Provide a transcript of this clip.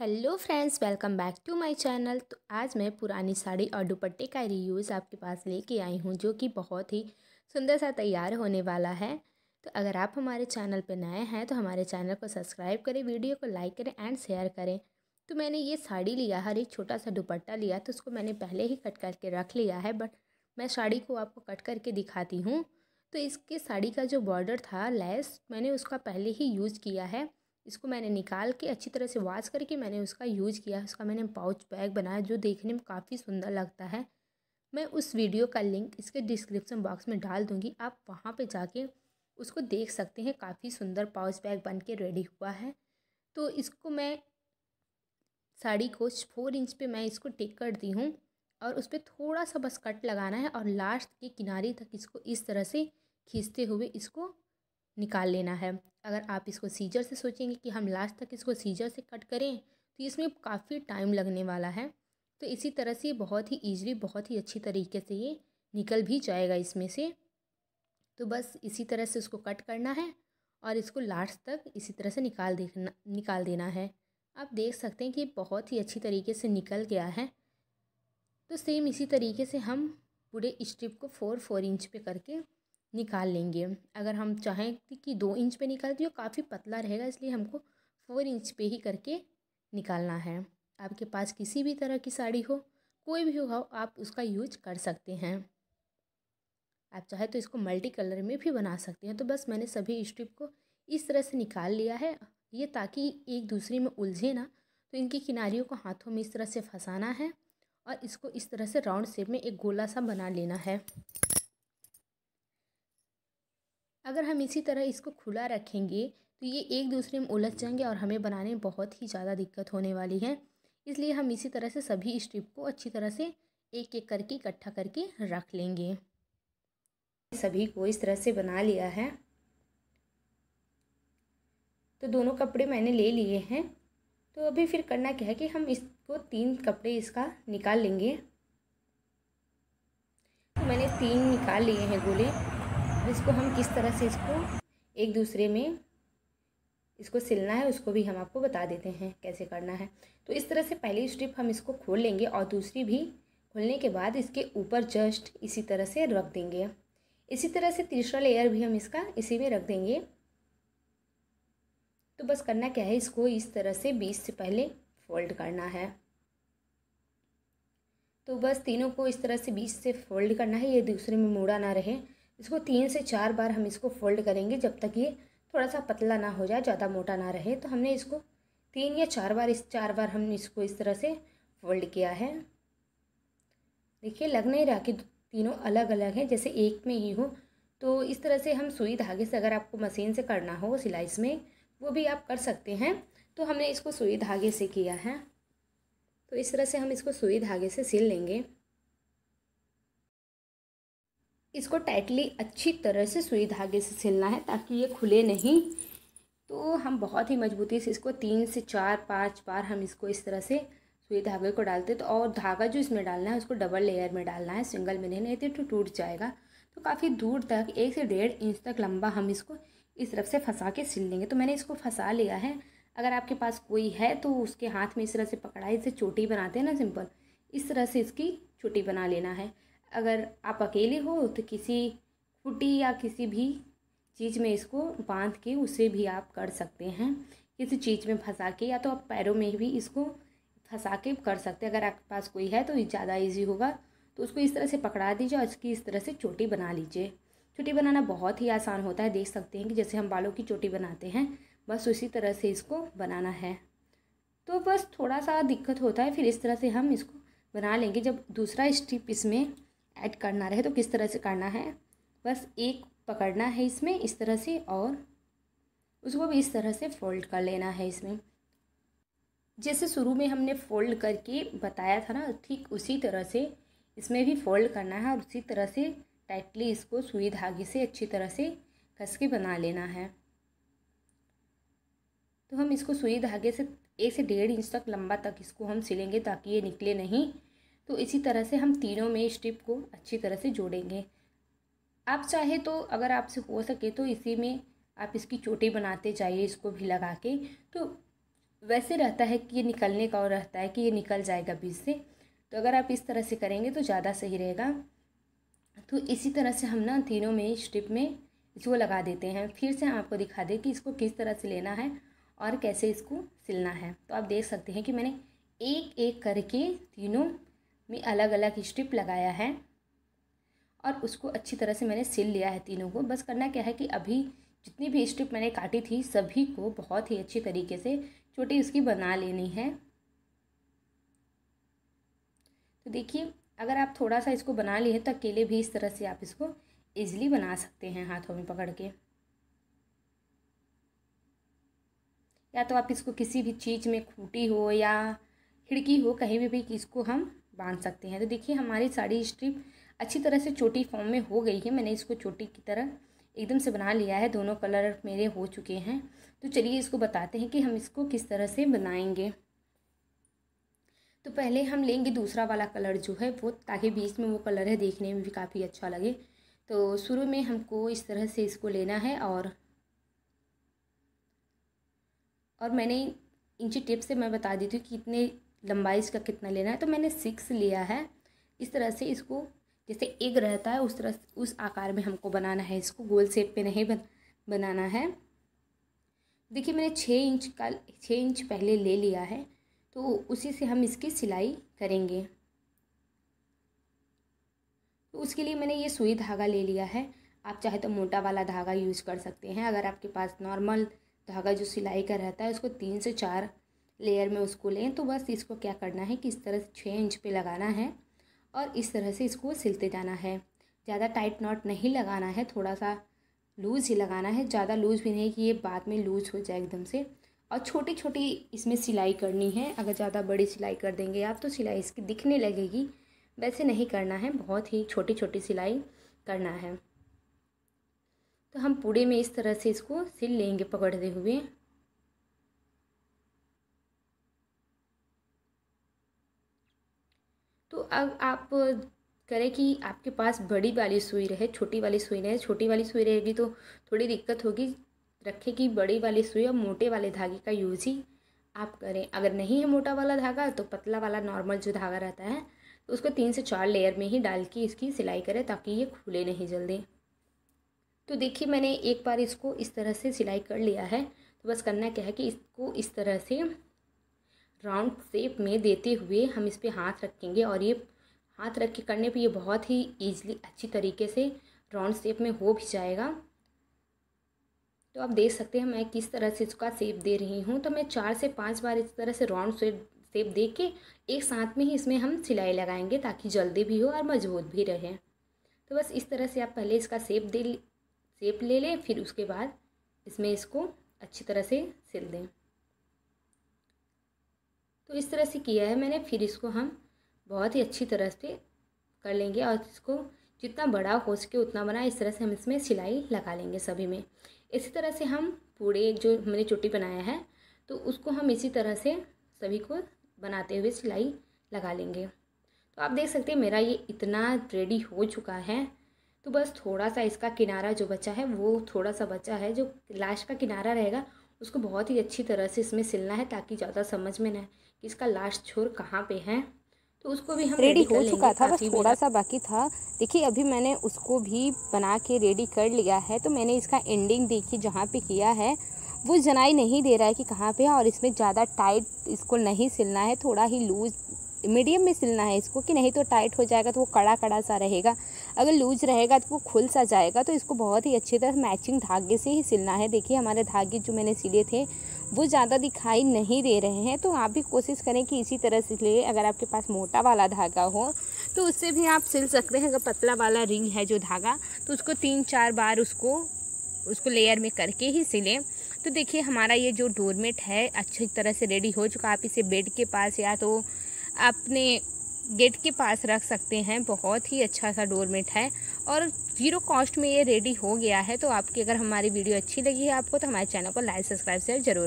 hello friends welcome back to my channel तो आज मैं पुरानी साड़ी और दुपट्टे का रीयूज़ आपके पास लेके आई हूँ जो कि बहुत ही सुंदर सा तैयार होने वाला है तो अगर आप हमारे चैनल पर नए हैं तो हमारे चैनल को सब्सक्राइब करें वीडियो को लाइक करें एंड शेयर करें तो मैंने ये साड़ी लिया हर एक छोटा सा दुपट्टा लिया तो उसको मैंने पहले ही कट करके रख लिया है बट मैं साड़ी को आपको कट करके दिखाती हूँ तो इसके साड़ी का जो बॉर्डर था लेस मैंने उसका पहले ही यूज़ किया है इसको मैंने निकाल के अच्छी तरह से वॉश करके मैंने उसका यूज़ किया उसका मैंने पाउच बैग बनाया जो देखने में काफ़ी सुंदर लगता है मैं उस वीडियो का लिंक इसके डिस्क्रिप्सन बॉक्स में डाल दूँगी आप वहाँ पर जाके उसको देख सकते हैं काफ़ी सुंदर पाउच बैग बन के रेडी हुआ है तो इसको मैं साड़ी को फोर इंच पे मैं इसको टिक कर दी हूँ और उस पर थोड़ा सा बस कट लगाना है और लास्ट के किनारे तक इसको इस तरह से खींचते हुए इसको निकाल लेना है अगर आप इसको सीजर से सोचेंगे कि हम लास्ट तक इसको सीजर से कट करें तो इसमें काफ़ी टाइम लगने वाला है तो इसी तरह से बहुत ही ईजली बहुत ही अच्छी तरीके से ये निकल भी जाएगा इसमें से तो बस इसी तरह से उसको कट करना है और इसको लास्ट तक इसी तरह से निकाल देखना निकाल देना है आप देख सकते हैं कि बहुत ही अच्छी तरीके से निकल गया है तो सेम इसी तरीके से हम पूरे स्ट्रिप को फोर फोर इंच पे करके निकाल लेंगे अगर हम चाहें कि दो इंच पे निकाल दिए काफ़ी पतला रहेगा इसलिए हमको फोर इंच पे ही करके निकालना है आपके पास किसी भी तरह की साड़ी हो कोई भी हो आप उसका यूज कर सकते हैं आप चाहे तो इसको मल्टी कलर में भी बना सकते हैं तो बस मैंने सभी स्ट्रिप को इस तरह से निकाल लिया है ये ताकि एक दूसरे में उलझे ना तो इनकी किनारियों को हाथों में इस तरह से फंसाना है और इसको इस तरह से राउंड शेप में एक गोला सा बना लेना है अगर हम इसी तरह इसको खुला रखेंगे तो ये एक दूसरे में उलझ जाएंगे और हमें बनाने में बहुत ही ज़्यादा दिक्कत होने वाली है इसलिए हम इसी तरह से सभी स्ट्रिप को अच्छी तरह से एक एक करके इकट्ठा करके रख लेंगे सभी को इस तरह से बना लिया है तो दोनों कपड़े मैंने ले लिए हैं तो अभी फिर करना क्या है कि हम इसको तीन कपड़े इसका निकाल लेंगे तो मैंने तीन निकाल लिए हैं गोले अब इसको हम किस तरह से इसको एक दूसरे में इसको सिलना है उसको भी हम आपको बता देते हैं कैसे करना है तो इस तरह से पहली स्ट्रिप हम इसको खोल लेंगे और दूसरी भी खोलने के बाद इसके ऊपर जस्ट इसी तरह से रख देंगे इसी तरह से तीसरा लेयर भी हम इसका इसी में रख देंगे तो बस करना क्या है इसको इस तरह से बीस से पहले फोल्ड करना है तो बस तीनों को इस तरह से बीच से फोल्ड करना है ये दूसरे में मुड़ा ना रहे इसको तीन से चार बार हम इसको फोल्ड करेंगे जब तक ये थोड़ा सा पतला ना हो जाए ज़्यादा मोटा ना रहे तो हमने इसको तीन या चार बार इस चार बार हमने इसको इस तरह से फोल्ड किया है देखिए लग नहीं रहा कि तीनों अलग अलग हैं जैसे एक में ही हो तो इस तरह से हम सुई धागे से अगर आपको मशीन से करना हो सिलाई में वो भी आप कर सकते हैं तो हमने इसको सुई धागे से किया है तो इस तरह से हम इसको सुई धागे से सिल लेंगे इसको टाइटली अच्छी तरह से सुई धागे से सिलना है ताकि ये खुले नहीं तो हम बहुत ही मजबूती से इसको तीन से चार पाँच बार हम इसको इस तरह से सुई धागे को डालते तो और धागा जो इसमें डालना है उसको डबल लेयर में डालना है सिंगल में नहीं नहीं तो टूट जाएगा तो काफ़ी दूर तक एक से डेढ़ इंच तक लंबा हम इसको इस तरफ से फंसा के सिल लेंगे तो मैंने इसको फंसा लिया है अगर आपके पास कोई है तो उसके हाथ में इस तरह से पकड़ा इसे चोटी बनाते हैं ना सिंपल इस तरह से इसकी चोटी बना लेना है अगर आप अकेले हो तो किसी खुटी या किसी भी चीज़ में इसको बांध के उसे भी आप कर सकते हैं किसी चीज़ में फंसा के या तो आप पैरों में भी इसको फंसा के कर सकते हैं अगर आपके पास कोई है तो ज़्यादा ईजी होगा तो उसको इस तरह से पकड़ा दीजिए और इसकी इस तरह से चोटी बना लीजिए चोटी बनाना बहुत ही आसान होता है देख सकते हैं कि जैसे हम बालों की चोटी बनाते हैं बस उसी तरह से इसको बनाना है तो बस थोड़ा सा दिक्कत होता है फिर इस तरह से हम इसको बना लेंगे जब दूसरा स्टिप इसमें ऐड करना रहे तो किस तरह से करना है बस एक पकड़ना है इसमें इस तरह से और उसको भी इस तरह से फोल्ड कर लेना है इसमें जैसे शुरू में हमने फोल्ड करके बताया था ना ठीक उसी तरह से इसमें भी फोल्ड करना है और उसी तरह से टाइटली इसको सुई धागे से अच्छी तरह से कस के बना लेना है तो हम इसको सुई धागे से एक से डेढ़ इंच तक लंबा तक इसको हम सिलेंगे ताकि ये निकले नहीं तो इसी तरह से हम तीनों में स्ट्रिप को अच्छी तरह से जोड़ेंगे आप चाहे तो अगर आपसे हो सके तो इसी में आप इसकी चोटी बनाते जाइए इसको भी लगा के तो वैसे रहता है कि ये निकलने का और रहता है कि ये निकल जाएगा बीच से तो अगर आप इस तरह से करेंगे तो ज़्यादा सही रहेगा तो इसी तरह से हम ना तीनों में स्ट्रिप में इसको लगा देते हैं फिर से हम आपको दिखा दें कि इसको किस तरह से लेना है और कैसे इसको सिलना है तो आप देख सकते हैं कि मैंने एक एक करके तीनों में अलग अलग स्ट्रिप लगाया है और उसको अच्छी तरह से मैंने सिल लिया है तीनों को बस करना क्या है कि अभी जितनी भी स्ट्रिप मैंने काटी थी सभी को बहुत ही अच्छी तरीके से छोटी उसकी बना लेनी है तो देखिए अगर आप थोड़ा सा इसको बना लिए तो अकेले भी इस तरह से आप इसको ईजिली बना सकते हैं हाथों में पकड़ के या तो आप इसको किसी भी चीज़ में खूटी हो या खिड़की हो कहीं भी भी इसको हम बांध सकते हैं तो देखिए हमारी साड़ी स्ट्रिप अच्छी तरह से चोटी फॉर्म में हो गई है मैंने इसको चोटी की तरह एकदम से बना लिया है दोनों कलर मेरे हो चुके हैं तो चलिए इसको बताते हैं कि हम इसको किस तरह से बनाएंगे तो पहले हम लेंगे दूसरा वाला कलर जो है वो ताकि बीच में वो कलर है देखने में भी काफ़ी अच्छा लगे तो शुरू में हमको इस तरह से इसको लेना है और और मैंने इंची टिप से मैं बता देती हूँ कि इतने लंबाई इसका कितना लेना है तो मैंने सिक्स लिया है इस तरह से इसको जैसे एक रहता है उस तरह उस आकार में हमको बनाना है इसको गोल सेप पे नहीं बन, बनाना है देखिए मैंने छः इंच का छः इंच पहले ले लिया है तो उसी से हम इसकी सिलाई करेंगे तो उसके लिए मैंने ये सुई धागा ले लिया है आप चाहे तो मोटा वाला धागा यूज़ कर सकते हैं अगर आपके पास नॉर्मल धागा जो सिलाई का रहता है उसको तीन से चार लेयर में उसको लें तो बस इसको क्या करना है कि इस तरह से छः इंच पे लगाना है और इस तरह से इसको सिलते जाना है ज़्यादा टाइट नॉट नहीं लगाना है थोड़ा सा लूज़ ही लगाना है ज़्यादा लूज़ भी नहीं कि ये बाद में लूज़ हो जाए एकदम से और छोटी छोटी इसमें सिलाई करनी है अगर ज़्यादा बड़ी सिलाई कर देंगे आप तो सिलाई इसकी दिखने लगेगी वैसे नहीं करना है बहुत ही छोटी छोटी सिलाई करना है तो हम पूरे में इस तरह से इसको सिल लेंगे पकड़ते हुए तो अब आप करें कि आपके पास बड़ी वाली सुई रहे छोटी वाली सुई रहे छोटी वाली सुई रहेगी तो थोड़ी दिक्कत होगी रखें कि बड़ी वाली सुई और मोटे वाले धागे का यूज़ ही आप करें अगर नहीं है मोटा वाला धागा तो पतला वाला नॉर्मल जो धागा रहता है तो उसको तीन से चार लेयर में ही डाल के इसकी सिलाई करें ताकि ये खुले नहीं जल्दी तो देखिए मैंने एक बार इसको इस तरह से सिलाई कर लिया है तो बस करना क्या है कि इसको इस तरह से राउंड शेप में देते हुए हम इस पर हाथ रखेंगे और ये हाथ रख के करने पे ये बहुत ही ईजिली अच्छी तरीके से राउंड शेप में हो भी जाएगा तो आप देख सकते हैं मैं किस तरह से इसका शेप दे रही हूँ तो मैं चार से पाँच बार इस तरह से राउंड शेप सेप दे के एक साथ में ही इसमें हम सिलाई लगाएंगे ताकि जल्दी भी हो और मजबूत भी रहे तो बस इस तरह से आप पहले इसका सेप दे सेप ले लें फिर उसके बाद इसमें इसको अच्छी तरह से सिल दें तो इस तरह से किया है मैंने फिर इसको हम बहुत ही अच्छी तरह से कर लेंगे और इसको जितना बड़ा हो सके उतना बना इस तरह से हम इसमें सिलाई लगा लेंगे सभी में इसी तरह से हम पूरे जो हमने चुट्टी बनाया है तो उसको हम इसी तरह से सभी को बनाते हुए सिलाई लगा लेंगे तो आप देख सकते हैं मेरा ये इतना रेडी हो चुका है तो बस थोड़ा सा इसका किनारा जो बचा है वो थोड़ा सा बचा है जो लास्ट का किनारा रहेगा उसको बहुत ही अच्छी तरह से इसमें सिलना है ताकि ज़्यादा समझ में ना इसका लास्ट छोर कहाँ पे है तो उसको भी हम रेडी हो चुका था बस थोड़ा सा बाकी था देखिए अभी मैंने उसको भी बना के रेडी कर लिया है तो मैंने इसका एंडिंग देखी जहाँ पे किया है वो जनाई नहीं दे रहा है कि कहाँ पे है और इसमें ज़्यादा टाइट इसको नहीं सिलना है थोड़ा ही लूज़ मीडियम में सिलना है इसको कि नहीं तो टाइट हो जाएगा तो वो कड़ा कड़ा सा रहेगा अगर लूज रहेगा तो वो खुल सा जाएगा तो इसको बहुत ही अच्छी तरह मैचिंग धागे से ही सिलना है देखिए हमारे धागे जो मैंने सिले थे वो ज़्यादा दिखाई नहीं दे रहे हैं तो आप भी कोशिश करें कि इसी तरह से लिए अगर आपके पास मोटा वाला धागा हो तो उससे भी आप सिल सकते हैं अगर पतला वाला रिंग है जो धागा तो उसको तीन चार बार उसको उसको लेयर में करके ही सिलें तो देखिए हमारा ये जो डोरमेट है अच्छी तरह से रेडी हो चुका आप इसे बेड के पास या तो अपने गेट के पास रख सकते हैं बहुत ही अच्छा सा डोरमेट है और जीरो कॉस्ट में ये रेडी हो गया है तो आपकी अगर हमारी वीडियो अच्छी लगी है आपको तो हमारे चैनल को लाइक सब्सक्राइब शेयर जरूर